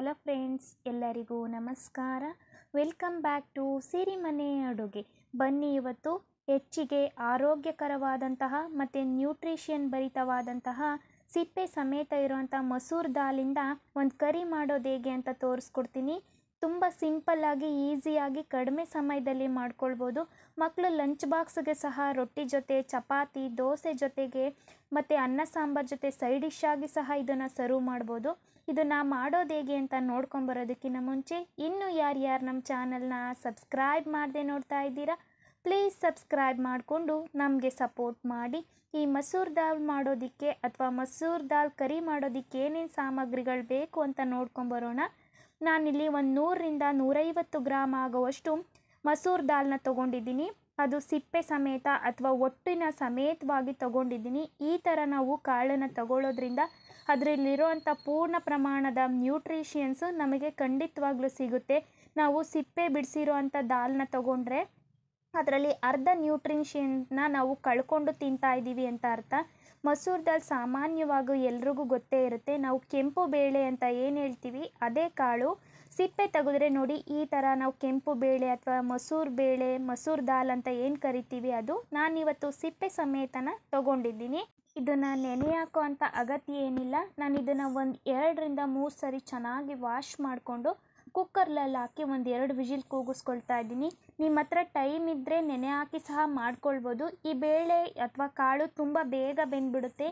hello friends ಎಲ್ಲರಿಗೂ ನಮಸ್ಕಾರ welcome back to Sirimane ಅಡುಗೆ ಬನ್ನಿ ಇವತ್ತು ಹೆಚ್ಚಿಗೆ ಆರೋಗ್ಯಕರವಾದಂತಹ ಮತ್ತು ನ್ಯೂಟ್ರಿಷನ್ ಭರಿತವಾದಂತಹ ಸಿಪ್ಪೆ ಸಮೇತ ಇರುವಂಥ ಮಸೂರ್ ದಾಲಿಂದ ಒಂದು ಕರಿ ಮಾಡೋದು ಹೇಗೆ ಅಂತ ತೋರಿಸ್ಕೊಡ್ತೀನಿ ತುಂಬ ಸಿಂಪಲ್ಲಾಗಿ ಈಸಿಯಾಗಿ ಕಡಿಮೆ ಸಮಯದಲ್ಲಿ ಮಾಡ್ಕೊಳ್ಬೋದು ಮಕ್ಕಳು ಲಂಚ್ ಬಾಕ್ಸ್ಗೆ ಸಹ ರೊಟ್ಟಿ ಜೊತೆ ಚಪಾತಿ ದೋಸೆ ಜೊತೆಗೆ ಮತ್ತು ಅನ್ನ ಸಾಂಬಾರು ಜೊತೆ ಸೈಡ್ ಡಿಶ್ ಆಗಿ ಸಹ ಇದನ್ನು ಸರ್ವ್ ಮಾಡ್ಬೋದು ಇದನ್ನು ಮಾಡೋದು ಹೇಗೆ ಅಂತ ನೋಡ್ಕೊಂಬರೋದಕ್ಕಿಂತ ಮುಂಚೆ ಇನ್ನೂ ಯಾರ್ಯಾರು ನಮ್ಮ ಚಾನಲ್ನ ಸಬ್ಸ್ಕ್ರೈಬ್ ಮಾಡದೆ ನೋಡ್ತಾ ಇದ್ದೀರಾ ಪ್ಲೀಸ್ ಸಬ್ಸ್ಕ್ರೈಬ್ ಮಾಡಿಕೊಂಡು ನಮಗೆ ಸಪೋರ್ಟ್ ಮಾಡಿ ಈ ಮಸೂರ್ ದಾಲ್ ಮಾಡೋದಕ್ಕೆ ಅಥವಾ ಮಸೂರ್ ದಾಲ್ ಕರಿ ಮಾಡೋದಕ್ಕೆ ಏನೇನು ಸಾಮಗ್ರಿಗಳು ಬೇಕು ಅಂತ ನೋಡ್ಕೊಂಬರೋಣ ನಾನಿಲ್ಲಿ ಒಂದು ನೂರರಿಂದ ನೂರೈವತ್ತು ಗ್ರಾಮ್ ಆಗುವಷ್ಟು ಮಸೂರ್ ದಾಲ್ನ ತೊಗೊಂಡಿದ್ದೀನಿ ಅದು ಸಿಪ್ಪೆ ಸಮೇತ ಅಥವಾ ಒಟ್ಟಿನ ಸಮೇತವಾಗಿ ತೊಗೊಂಡಿದ್ದೀನಿ ಈ ಥರ ನಾವು ಕಾಳನ್ನು ತಗೊಳ್ಳೋದ್ರಿಂದ ಅದರಲ್ಲಿರುವಂಥ ಪೂರ್ಣ ಪ್ರಮಾಣದ ನ್ಯೂಟ್ರಿಷಿಯನ್ಸು ನಮಗೆ ಖಂಡಿತವಾಗ್ಲೂ ಸಿಗುತ್ತೆ ನಾವು ಸಿಪ್ಪೆ ಬಿಡಿಸಿರೋ ದಾಲ್ನ ತೊಗೊಂಡ್ರೆ ಅದರಲ್ಲಿ ಅರ್ಧ ನ್ಯೂಟ್ರಿಷಿಯನ್ನ ನಾವು ಕಳ್ಕೊಂಡು ತಿಂತಾ ಇದ್ದೀವಿ ಅಂತ ಅರ್ಥ ಮಸೂರ್ ದಾಲ್ ಸಾಮಾನ್ಯವಾಗಿ ಎಲ್ರಿಗೂ ಗೊತ್ತೇ ಇರುತ್ತೆ ನಾವು ಕೆಂಪು ಬೇಳೆ ಅಂತ ಏನು ಹೇಳ್ತೀವಿ ಅದೇ ಕಾಳು ಸಿಪ್ಪೆ ತೆಗೆದ್ರೆ ನೋಡಿ ಈ ಥರ ನಾವು ಕೆಂಪು ಬೇಳೆ ಅಥವಾ ಮಸೂರ್ ಬೇಳೆ ಮಸೂರ್ ದಾಲ್ ಅಂತ ಏನು ಕರಿತೀವಿ ಅದು ನಾನಿವತ್ತು ಸಿಪ್ಪೆ ಸಮೇತನ ತಗೊಂಡಿದ್ದೀನಿ ಇದನ್ನು ನೆನೆ ಹಾಕೋ ಅಂತ ಅಗತ್ಯ ಏನಿಲ್ಲ ನಾನು ಇದನ್ನು ಒಂದು ಎರಡರಿಂದ ಮೂರು ಸರಿ ಚೆನ್ನಾಗಿ ವಾಶ್ ಮಾಡಿಕೊಂಡು ಕುಕ್ಕರ್ಲೆಲ್ಲ ಹಾಕಿ ಒಂದು ಎರಡು ವಿಜಿಲ್ ಕೂಗಿಸ್ಕೊಳ್ತಾ ಇದ್ದೀನಿ ನಿಮ್ಮ ಹತ್ರ ಟೈಮ್ ಇದ್ದರೆ ನೆನೆ ಹಾಕಿ ಸಹ ಮಾಡ್ಕೊಳ್ಬೋದು ಈ ಬೇಳೆ ಅಥವಾ ಕಾಳು ತುಂಬ ಬೇಗ ಬೆಂದ್ಬಿಡುತ್ತೆ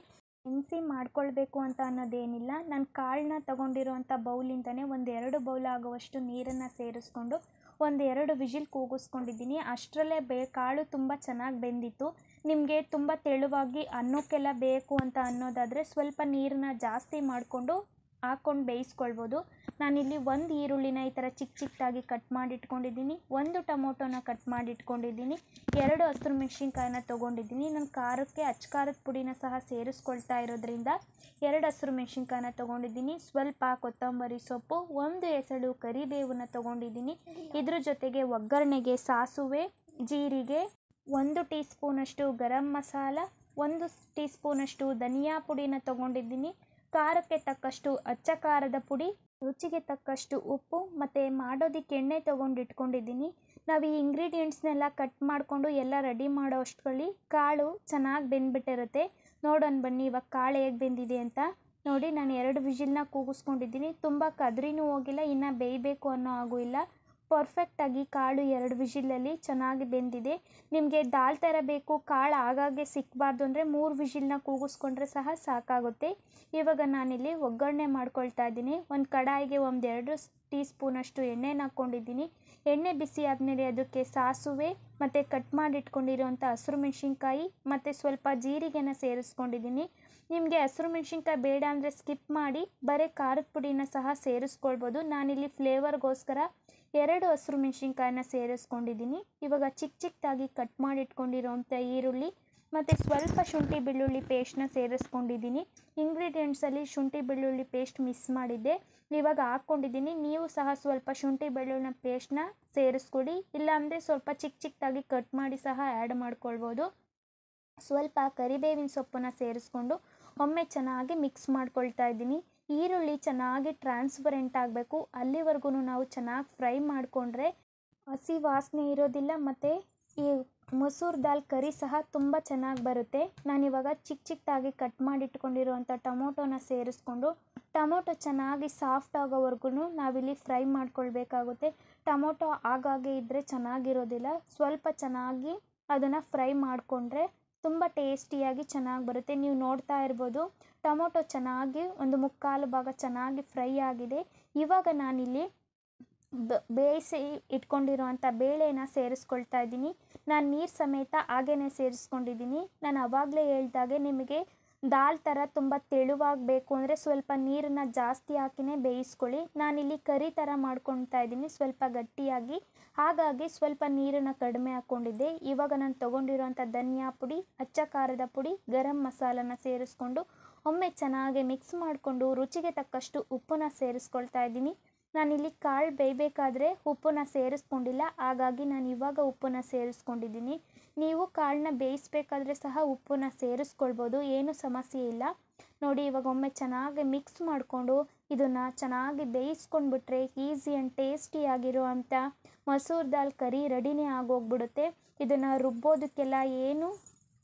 ನೆನೆಸಿ ಮಾಡ್ಕೊಳ್ಬೇಕು ಅಂತ ಅನ್ನೋದೇನಿಲ್ಲ ನಾನು ಕಾಳನ್ನ ತೊಗೊಂಡಿರುವಂಥ ಬೌಲಿಂದನೇ ಒಂದು ಎರಡು ಬೌಲ್ ಆಗುವಷ್ಟು ನೀರನ್ನು ಸೇರಿಸ್ಕೊಂಡು ಒಂದು ಎರಡು ವಿಜಿಲ್ ಕೂಗಿಸ್ಕೊಂಡಿದ್ದೀನಿ ಅಷ್ಟರಲ್ಲೇ ಬೇ ಕಾಳು ತುಂಬ ಚೆನ್ನಾಗಿ ಬೆಂದಿತ್ತು ನಿಮಗೆ ತುಂಬ ತೆಳುವಾಗಿ ಅನ್ನೋಕ್ಕೆಲ್ಲ ಬೇಕು ಅಂತ ಅನ್ನೋದಾದರೆ ಸ್ವಲ್ಪ ನೀರನ್ನ ಜಾಸ್ತಿ ಮಾಡಿಕೊಂಡು ಹಾಕ್ಕೊಂಡು ಬೇಯಿಸ್ಕೊಳ್ಬೋದು ನಾನಿಲ್ಲಿ ಒಂದು ಈರುಳ್ಳಿನ ಈ ಥರ ಚಿಕ್ಕ ಚಿಕ್ಕದಾಗಿ ಕಟ್ ಮಾಡಿಟ್ಕೊಂಡಿದ್ದೀನಿ ಒಂದು ಟೊಮೊಟೊನ ಕಟ್ ಮಾಡಿಟ್ಕೊಂಡಿದ್ದೀನಿ ಎರಡು ಹಸಿರು ಮೆಣಸಿನ್ಕಾಯಿನ ತೊಗೊಂಡಿದ್ದೀನಿ ನಾನು ಖಾರಕ್ಕೆ ಅಚ್ಚ ಖಾರದ ಪುಡಿನ ಸಹ ಸೇರಿಸ್ಕೊಳ್ತಾ ಇರೋದ್ರಿಂದ ಎರಡು ಹಸಿರು ಮೆಣಸಿನ್ಕಾಯಿನ ತೊಗೊಂಡಿದ್ದೀನಿ ಸ್ವಲ್ಪ ಕೊತ್ತಂಬರಿ ಸೊಪ್ಪು ಒಂದು ಎಸಳು ಕರಿಬೇವನ್ನ ತೊಗೊಂಡಿದ್ದೀನಿ ಇದ್ರ ಜೊತೆಗೆ ಒಗ್ಗರಣೆಗೆ ಸಾಸುವೆ ಜೀರಿಗೆ ಒಂದು ಟೀ ಸ್ಪೂನಷ್ಟು ಗರಂ ಮಸಾಲ ಒಂದು ಟೀ ಸ್ಪೂನಷ್ಟು ಧನಿಯಾ ಪುಡಿನ ತೊಗೊಂಡಿದ್ದೀನಿ ಖಾರಕ್ಕೆ ತಕ್ಕಷ್ಟು ಅಚ್ಚ ಖಾರದ ಪುಡಿ ರುಚಿಗೆ ತಕ್ಕಷ್ಟು ಉಪ್ಪು ಮತ್ತು ಮಾಡೋದಕ್ಕೆ ಎಣ್ಣೆ ತೊಗೊಂಡು ಇಟ್ಕೊಂಡಿದ್ದೀನಿ ನಾವು ಈ ಇಂಗ್ರೀಡಿಯೆಂಟ್ಸ್ನೆಲ್ಲ ಕಟ್ ಮಾಡಿಕೊಂಡು ಎಲ್ಲ ರೆಡಿ ಮಾಡೋ ಅಷ್ಟರಲ್ಲಿ ಕಾಳು ಚೆನ್ನಾಗಿ ಬೆಂದ್ಬಿಟ್ಟಿರುತ್ತೆ ನೋಡೋಣ ಬನ್ನಿ ಇವಾಗ ಕಾಳು ಹೇಗೆ ಬೆಂದಿದೆ ಅಂತ ನೋಡಿ ನಾನು ಎರಡು ವಿಜಿಲ್ನ ಕೂಗಿಸ್ಕೊಂಡಿದ್ದೀನಿ ತುಂಬ ಕದ್ರಿನೂ ಹೋಗಿಲ್ಲ ಇನ್ನೂ ಬೇಯಬೇಕು ಅನ್ನೋ ಹಾಗೂ ಇಲ್ಲ ಪರ್ಫೆಕ್ಟಾಗಿ ಕಾಳು ಎರಡು ವಿಷಿಲಲ್ಲಿ ಚೆನ್ನಾಗಿ ಬೆಂದಿದೆ ನಿಮಗೆ ದಾಲ್ ಥರ ಬೇಕು ಕಾಳು ಆಗಾಗ್ಗೆ ಸಿಕ್ಕಬಾರ್ದು ಅಂದರೆ ಮೂರು ವಿಷಿಲನ್ನ ಕೂಗಿಸ್ಕೊಂಡ್ರೆ ಸಹ ಸಾಕಾಗುತ್ತೆ ಇವಾಗ ನಾನಿಲ್ಲಿ ಒಗ್ಗರಣೆ ಮಾಡ್ಕೊಳ್ತಾ ಇದ್ದೀನಿ ಒಂದು ಕಡಾಯಿಗೆ ಒಂದೆರಡು ಟೀ ಸ್ಪೂನಷ್ಟು ಎಣ್ಣೆನ ಹಾಕ್ಕೊಂಡಿದ್ದೀನಿ ಎಣ್ಣೆ ಬಿಸಿ ಆದಮೇಲೆ ಅದಕ್ಕೆ ಸಾಸುವೆ ಮತ್ತು ಕಟ್ ಮಾಡಿಟ್ಕೊಂಡಿರುವಂಥ ಹಸಿರು ಮೆಣಸಿನ್ಕಾಯಿ ಮತ್ತು ಸ್ವಲ್ಪ ಜೀರಿಗೆನ ಸೇರಿಸ್ಕೊಂಡಿದ್ದೀನಿ ನಿಮಗೆ ಹಸಿರು ಮೆಣಸಿನ್ಕಾಯಿ ಬೇಡ ಅಂದರೆ ಸ್ಕಿಪ್ ಮಾಡಿ ಬರೀ ಖಾರದ ಪುಡಿನ ಸಹ ಸೇರಿಸ್ಕೊಳ್ಬೋದು ನಾನಿಲ್ಲಿ ಫ್ಲೇವರ್ಗೋಸ್ಕರ ಎರಡು ಹಸಿರು ಮೆಣಸಿನ್ಕಾಯಿನ ಸೇರಿಸ್ಕೊಂಡಿದ್ದೀನಿ ಇವಾಗ ಚಿಕ್ಕ ಚಿಕ್ಕದಾಗಿ ಕಟ್ ಮಾಡಿ ಇಟ್ಕೊಂಡಿರೋವಂಥ ಈರುಳ್ಳಿ ಮತ್ತು ಸ್ವಲ್ಪ ಶುಂಠಿ ಬೆಳ್ಳುಳ್ಳಿ ಪೇಸ್ಟ್ನ ಸೇರಿಸ್ಕೊಂಡಿದ್ದೀನಿ ಇಂಗ್ರೀಡಿಯೆಂಟ್ಸಲ್ಲಿ ಶುಂಠಿ ಬೆಳ್ಳುಳ್ಳಿ ಪೇಸ್ಟ್ ಮಿಸ್ ಮಾಡಿದ್ದೆ ಇವಾಗ ಹಾಕ್ಕೊಂಡಿದ್ದೀನಿ ನೀವು ಸಹ ಸ್ವಲ್ಪ ಶುಂಠಿ ಬೆಳ್ಳುಳ್ಳಿನ ಪೇಸ್ಟ್ನ ಸೇರಿಸ್ಕೊಡಿ ಇಲ್ಲಾಂದರೆ ಸ್ವಲ್ಪ ಚಿಕ್ಕ ಚಿಕ್ಕದಾಗಿ ಕಟ್ ಮಾಡಿ ಸಹ ಆ್ಯಡ್ ಮಾಡ್ಕೊಳ್ಬೋದು ಸ್ವಲ್ಪ ಕರಿಬೇವಿನ ಸೊಪ್ಪನ್ನು ಸೇರಿಸ್ಕೊಂಡು ಒಮ್ಮೆ ಚೆನ್ನಾಗಿ ಮಿಕ್ಸ್ ಮಾಡ್ಕೊಳ್ತಾ ಇದ್ದೀನಿ ಈರುಳ್ಳಿ ಚೆನ್ನಾಗಿ ಟ್ರಾನ್ಸ್ಪರೆಂಟ್ ಆಗಬೇಕು ಅಲ್ಲಿವರೆಗೂ ನಾವು ಚೆನ್ನಾಗಿ ಫ್ರೈ ಮಾಡಿಕೊಂಡ್ರೆ ಹಸಿ ವಾಸನೆ ಇರೋದಿಲ್ಲ ಮತ್ತು ಈ ಮೊಸರು ದಾಲ್ ಕರಿ ಸಹ ತುಂಬ ಚೆನ್ನಾಗಿ ಬರುತ್ತೆ ನಾನಿವಾಗ ಚಿಕ್ಕ ಚಿಕ್ಕದಾಗಿ ಕಟ್ ಮಾಡಿಟ್ಕೊಂಡಿರುವಂಥ ಟೊಮೊಟೊನ ಸೇರಿಸ್ಕೊಂಡು ಟೊಮೊಟೊ ಚೆನ್ನಾಗಿ ಸಾಫ್ಟ್ ಆಗೋವರೆಗೂ ನಾವಿಲ್ಲಿ ಫ್ರೈ ಮಾಡ್ಕೊಳ್ಬೇಕಾಗುತ್ತೆ ಟೊಮೊಟೊ ಆಗಾಗೆ ಇದ್ದರೆ ಚೆನ್ನಾಗಿರೋದಿಲ್ಲ ಸ್ವಲ್ಪ ಚೆನ್ನಾಗಿ ಅದನ್ನು ಫ್ರೈ ಮಾಡಿಕೊಂಡ್ರೆ ತುಂಬ ಟೇಸ್ಟಿಯಾಗಿ ಚೆನ್ನಾಗಿ ಬರುತ್ತೆ ನೀವು ನೋಡ್ತಾ ಇರ್ಬೋದು ಟೊಮೊಟೊ ಚೆನ್ನಾಗಿ ಒಂದು ಮುಕ್ಕಾಲು ಭಾಗ ಚೆನ್ನಾಗಿ ಫ್ರೈ ಆಗಿದೆ ಇವಾಗ ನಾನಿಲ್ಲಿ ಬೇಯಿಸಿ ಇಟ್ಕೊಂಡಿರುವಂಥ ಬೇಳೆನ ಸೇರಿಸ್ಕೊಳ್ತಾ ಇದ್ದೀನಿ ನಾನು ನೀರು ಸಮೇತ ಹಾಗೇನೆ ಸೇರಿಸ್ಕೊಂಡಿದ್ದೀನಿ ನಾನು ಅವಾಗಲೇ ಹೇಳ್ದಾಗೆ ನಿಮಗೆ ದಾಲ್ ಥರ ತುಂಬ ತೆಳುವಾಗಬೇಕು ಅಂದರೆ ಸ್ವಲ್ಪ ನೀರನ್ನು ಜಾಸ್ತಿ ಹಾಕಿನೇ ಬೇಯಿಸ್ಕೊಳ್ಳಿ ನಾನಿಲ್ಲಿ ಕರಿ ಥರ ಮಾಡ್ಕೊತಾ ಇದ್ದೀನಿ ಸ್ವಲ್ಪ ಗಟ್ಟಿಯಾಗಿ ಹಾಗಾಗಿ ಸ್ವಲ್ಪ ನೀರನ್ನು ಕಡಿಮೆ ಹಾಕ್ಕೊಂಡಿದ್ದೆ ಇವಾಗ ನಾನು ತೊಗೊಂಡಿರೋಂಥ ಧನಿಯಾ ಪುಡಿ ಅಚ್ಚ ಖಾರದ ಪುಡಿ ಗರಂ ಮಸಾಲನ ಸೇರಿಸ್ಕೊಂಡು ಒಮ್ಮೆ ಚೆನ್ನಾಗಿ ಮಿಕ್ಸ್ ಮಾಡಿಕೊಂಡು ರುಚಿಗೆ ತಕ್ಕಷ್ಟು ಉಪ್ಪನ್ನು ಸೇರಿಸ್ಕೊಳ್ತಾ ಇದ್ದೀನಿ ನಾನಿಲ್ಲಿ ಕಾಳು ಬೇಯಬೇಕಾದ್ರೆ ಉಪ್ಪನ್ನ ಸೇರಿಸ್ಕೊಂಡಿಲ್ಲ ಹಾಗಾಗಿ ನಾನು ಇವಾಗ ಉಪ್ಪನ್ನ ಸೇರಿಸ್ಕೊಂಡಿದ್ದೀನಿ ನೀವು ಕಾಳನ್ನ ಬೇಯಿಸಬೇಕಾದ್ರೆ ಸಹ ಉಪ್ಪನ್ನ ಸೇರಿಸ್ಕೊಳ್ಬೋದು ಏನೂ ಸಮಸ್ಯೆ ಇಲ್ಲ ನೋಡಿ ಇವಾಗ ಒಮ್ಮೆ ಚೆನ್ನಾಗಿ ಮಿಕ್ಸ್ ಮಾಡಿಕೊಂಡು ಇದನ್ನು ಚೆನ್ನಾಗಿ ಬೇಯಿಸ್ಕೊಂಡ್ಬಿಟ್ರೆ ಈಸಿ ಆ್ಯಂಡ್ ಟೇಸ್ಟಿಯಾಗಿರುವಂಥ ಮಸೂರ್ ದಾಲ್ ಕರಿ ರೆಡಿನೇ ಆಗೋಗ್ಬಿಡುತ್ತೆ ಇದನ್ನು ರುಬ್ಬೋದಕ್ಕೆಲ್ಲ ಏನು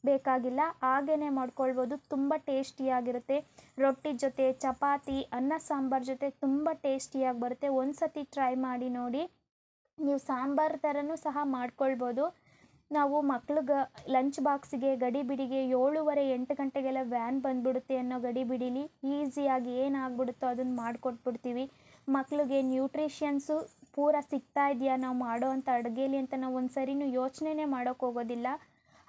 ಬೇಕಾಗಿಲ್ಲ ಹಾಗೇನೇ ಮಾಡ್ಕೊಳ್ಬೋದು ತುಂಬ ಟೇಸ್ಟಿಯಾಗಿರುತ್ತೆ ರೊಟ್ಟಿ ಜೊತೆ ಚಪಾತಿ ಅನ್ನ ಸಾಂಬಾರ್ ಜೊತೆ ತುಂಬ ಟೇಸ್ಟಿಯಾಗಿ ಬರುತ್ತೆ ಒಂದು ಸತಿ ಟ್ರೈ ಮಾಡಿ ನೋಡಿ ನೀವು ಸಾಂಬಾರು ಥರನೂ ಸಹ ಮಾಡ್ಕೊಳ್ಬೋದು ನಾವು ಮಕ್ಳಿಗೆ ಲಂಚ್ ಬಾಕ್ಸಿಗೆ ಬಿಡಿಗೆ ಏಳುವರೆ ಎಂಟು ಗಂಟೆಗೆಲ್ಲ ವ್ಯಾನ್ ಬಂದುಬಿಡುತ್ತೆ ಅನ್ನೋ ಗಡಿ ಬಿಡೀಲಿ ಈಸಿಯಾಗಿ ಏನಾಗ್ಬಿಡುತ್ತೋ ಅದನ್ನು ಮಾಡ್ಕೊಟ್ಬಿಡ್ತೀವಿ ಮಕ್ಳಿಗೆ ನ್ಯೂಟ್ರಿಷನ್ಸು ಪೂರ ಸಿಗ್ತಾ ಇದೆಯಾ ನಾವು ಮಾಡೋ ಅಂಥ ಅಡುಗೆಯಲ್ಲಿ ಅಂತ ನಾವು ಒಂದು ಸರಿನೂ ಯೋಚನೆನೇ ಮಾಡೋಕ್ಕೋಗೋದಿಲ್ಲ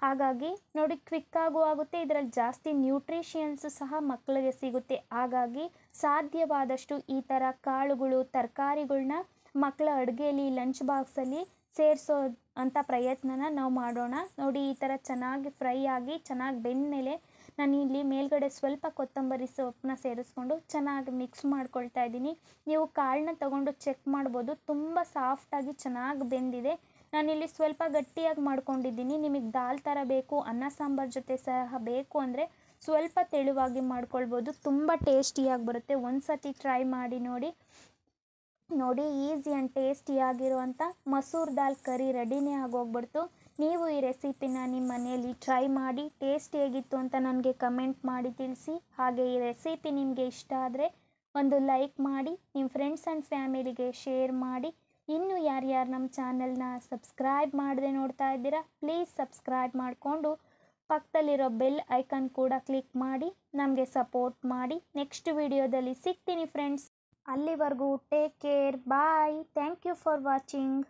ಹಾಗಾಗಿ ನೋಡಿ ಕ್ವಿಕ್ಕಾಗೂ ಆಗುತ್ತೆ ಇದರಲ್ಲಿ ಜಾಸ್ತಿ ನ್ಯೂಟ್ರಿಷಿಯನ್ಸು ಸಹ ಮಕ್ಕಳಿಗೆ ಸಿಗುತ್ತೆ ಹಾಗಾಗಿ ಸಾಧ್ಯವಾದಷ್ಟು ಈ ಥರ ಕಾಳುಗಳು ತರಕಾರಿಗಳನ್ನ ಮಕ್ಕಳ ಅಡುಗೆಯಲ್ಲಿ ಲಂಚ್ ಬಾಕ್ಸಲ್ಲಿ ಸೇರಿಸೋ ಅಂಥ ಪ್ರಯತ್ನನ ನಾವು ಮಾಡೋಣ ನೋಡಿ ಈ ಥರ ಚೆನ್ನಾಗಿ ಫ್ರೈ ಆಗಿ ಚೆನ್ನಾಗಿ ಬೆಂದಮೇಲೆ ನಾನು ಇಲ್ಲಿ ಮೇಲ್ಗಡೆ ಸ್ವಲ್ಪ ಕೊತ್ತಂಬರಿ ಸೊಪ್ಪನ್ನ ಸೇರಿಸ್ಕೊಂಡು ಚೆನ್ನಾಗಿ ಮಿಕ್ಸ್ ಮಾಡ್ಕೊಳ್ತಾ ಇದ್ದೀನಿ ನೀವು ಕಾಳನ್ನ ತಗೊಂಡು ಚೆಕ್ ಮಾಡ್ಬೋದು ತುಂಬ ಸಾಫ್ಟಾಗಿ ಚೆನ್ನಾಗಿ ಬೆಂದಿದೆ ನಾನಿಲ್ಲಿ ಸ್ವಲ್ಪ ಗಟ್ಟಿಯಾಗಿ ಮಾಡ್ಕೊಂಡಿದ್ದೀನಿ ನಿಮಗೆ ದಾಲ್ ಥರ ಬೇಕು ಅನ್ನ ಸಾಂಬಾರ್ ಜೊತೆ ಸಹ ಬೇಕು ಅಂದರೆ ಸ್ವಲ್ಪ ತೆಳುವಾಗಿ ಮಾಡ್ಕೊಳ್ಬೋದು ತುಂಬ ಟೇಸ್ಟಿಯಾಗಿ ಬರುತ್ತೆ ಒಂದು ಸತಿ ಟ್ರೈ ಮಾಡಿ ನೋಡಿ ನೋಡಿ ಈಸಿ ಆ್ಯಂಡ್ ಟೇಸ್ಟಿಯಾಗಿರುವಂಥ ಮಸೂರ್ ದಾಲ್ ಕರಿ ರೆಡಿನೇ ಆಗೋಗ್ಬಿಡ್ತು ನೀವು ಈ ರೆಸಿಪಿನ ನಿಮ್ಮ ಮನೆಯಲ್ಲಿ ಟ್ರೈ ಮಾಡಿ ಟೇಸ್ಟ್ ಹೇಗಿತ್ತು ಅಂತ ನನಗೆ ಕಮೆಂಟ್ ಮಾಡಿ ತಿಳಿಸಿ ಹಾಗೆ ಈ ರೆಸಿಪಿ ನಿಮಗೆ ಇಷ್ಟ ಆದರೆ ಒಂದು ಲೈಕ್ ಮಾಡಿ ನಿಮ್ಮ ಫ್ರೆಂಡ್ಸ್ ಆ್ಯಂಡ್ ಫ್ಯಾಮಿಲಿಗೆ ಶೇರ್ ಮಾಡಿ ಇನ್ನು ಯಾರ್ಯಾರು ನಮ್ಮ ಚಾನೆಲ್ನ ಸಬ್ಸ್ಕ್ರೈಬ್ ಮಾಡದೆ ನೋಡ್ತಾ ಇದ್ದೀರಾ ಪ್ಲೀಸ್ ಸಬ್ಸ್ಕ್ರೈಬ್ ಮಾಡಿಕೊಂಡು ಪಕ್ಕದಲ್ಲಿರೋ ಬೆಲ್ ಐಕನ್ ಕೂಡ ಕ್ಲಿಕ್ ಮಾಡಿ ನಮಗೆ ಸಪೋರ್ಟ್ ಮಾಡಿ ನೆಕ್ಸ್ಟ್ ವಿಡಿಯೋದಲ್ಲಿ ಸಿಗ್ತೀನಿ ಫ್ರೆಂಡ್ಸ್ ಅಲ್ಲಿವರೆಗೂ take care bye thank you for watching